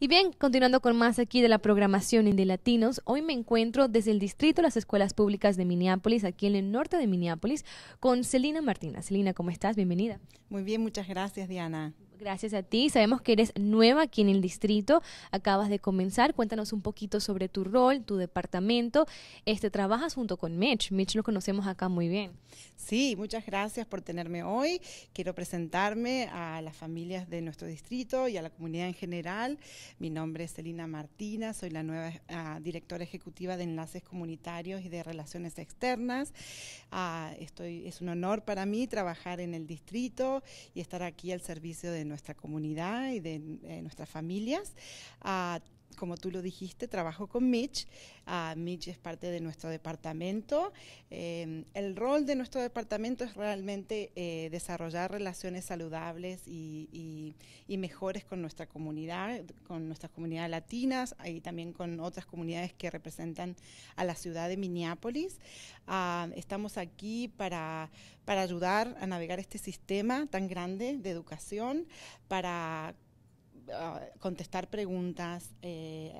Y bien, continuando con más aquí de la programación en De Latinos, hoy me encuentro desde el distrito de las escuelas públicas de Minneapolis, aquí en el norte de Minneapolis, con Celina Martínez. Celina, ¿cómo estás? Bienvenida. Muy bien, muchas gracias, Diana. Gracias a ti. Sabemos que eres nueva aquí en el distrito, acabas de comenzar. Cuéntanos un poquito sobre tu rol, tu departamento. Este trabajas junto con Mitch. Mitch lo conocemos acá muy bien. Sí, muchas gracias por tenerme hoy. Quiero presentarme a las familias de nuestro distrito y a la comunidad en general. Mi nombre es Celina Martina, soy la nueva ah, directora ejecutiva de Enlaces Comunitarios y de Relaciones Externas. Ah, estoy, es un honor para mí trabajar en el distrito y estar aquí al servicio de de nuestra comunidad y de, eh, nuestras familias, a ah, como tú lo dijiste, trabajo con Mitch. Ah, Mitch es parte de nuestro departamento. Eh, el rol de nuestro departamento es realmente eh, desarrollar relaciones saludables y, mejores con nuestra comunidad, con nuestras comunidades latinas y también con otras comunidades que representan a la ciudad de Minneapolis. Ah, estamos aquí para, para ayudar a navegar este sistema tan grande de educación, para contestar preguntas, eh,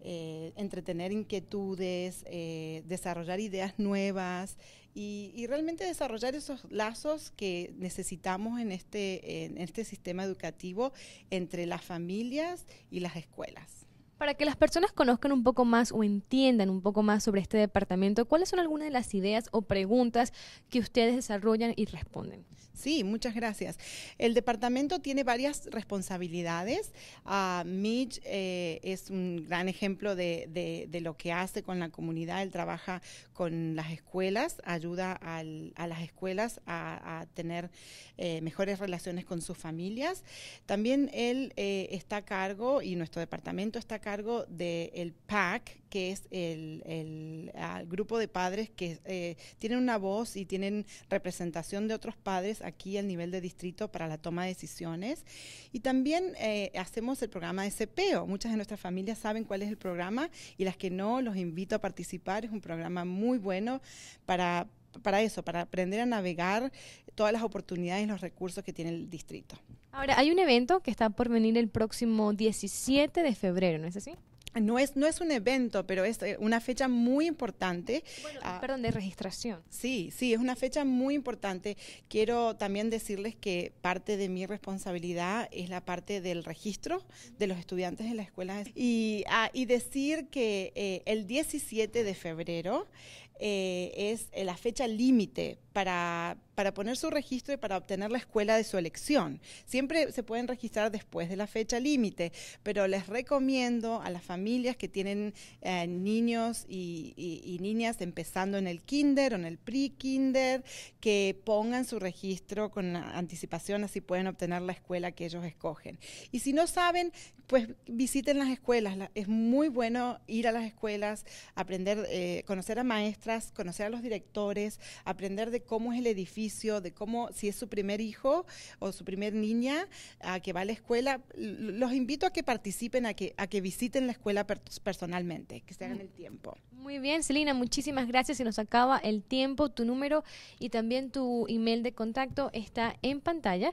eh, entretener inquietudes, eh, desarrollar ideas nuevas y, y, realmente desarrollar esos lazos que necesitamos en este, en este sistema educativo entre las familias y las escuelas. Para que las personas conozcan un poco más o entiendan un poco más sobre este departamento, ¿cuáles son algunas de las ideas o preguntas que ustedes desarrollan y responden? Sí, muchas gracias. El departamento tiene varias responsabilidades. Ah, Mitch eh, es un gran ejemplo de, lo que hace con la comunidad. Él trabaja con las escuelas, ayuda a las escuelas a, tener eh, mejores relaciones con sus familias. También él eh, está a cargo y nuestro departamento está a cargo cargo del PAC, que es el, ah, grupo de padres que eh, tienen una voz y tienen representación de otros padres aquí al nivel de distrito para la toma de decisiones. Y también eh, hacemos el programa de CPEO. Muchas de nuestras familias saben cuál es el programa y las que no, los invito a participar. Es un programa muy bueno para para eso, para aprender a navegar todas las oportunidades y los recursos que tiene el distrito. Ahora, hay un evento que está por venir el próximo 17 de febrero, ¿no es así? no es, no es un evento, pero es eh, una fecha muy importante. Bueno, ah, perdón, de registración. Sí, sí, es una fecha muy importante. Quiero también decirles que parte de mi responsabilidad es la parte del registro de los estudiantes en la escuela. Y, ah, y decir que eh, el 17 de febrero eh, es la fecha límite para para poner su registro y para obtener la escuela de su elección. Siempre se pueden registrar después de la fecha límite, pero les recomiendo a las familias que tienen eh, niños y, niñas empezando en el kinder o en el pre-kinder, que pongan su registro con anticipación, así pueden obtener la escuela que ellos escogen. Y si no saben, pues visiten las escuelas. es muy bueno ir a las escuelas, aprender, eh, conocer a maestras, conocer a los directores, aprender de cómo es el edificio de cómo, si es su primer hijo o su primer niña a que va a la escuela, los invito a que participen, a que, a que visiten la escuela personalmente, que se hagan el tiempo. Muy bien, Selina muchísimas gracias. Se nos acaba el tiempo, tu número y también tu email de contacto está en pantalla.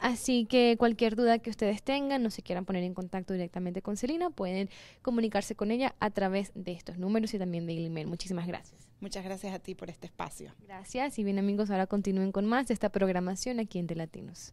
Así que cualquier duda que ustedes tengan, no se quieran poner en contacto directamente con Selina pueden comunicarse con ella a través de estos números y también del email. Muchísimas gracias. Muchas gracias a ti por este espacio. Gracias y bien amigos, ahora continúen con más de esta programación aquí en De Latinos.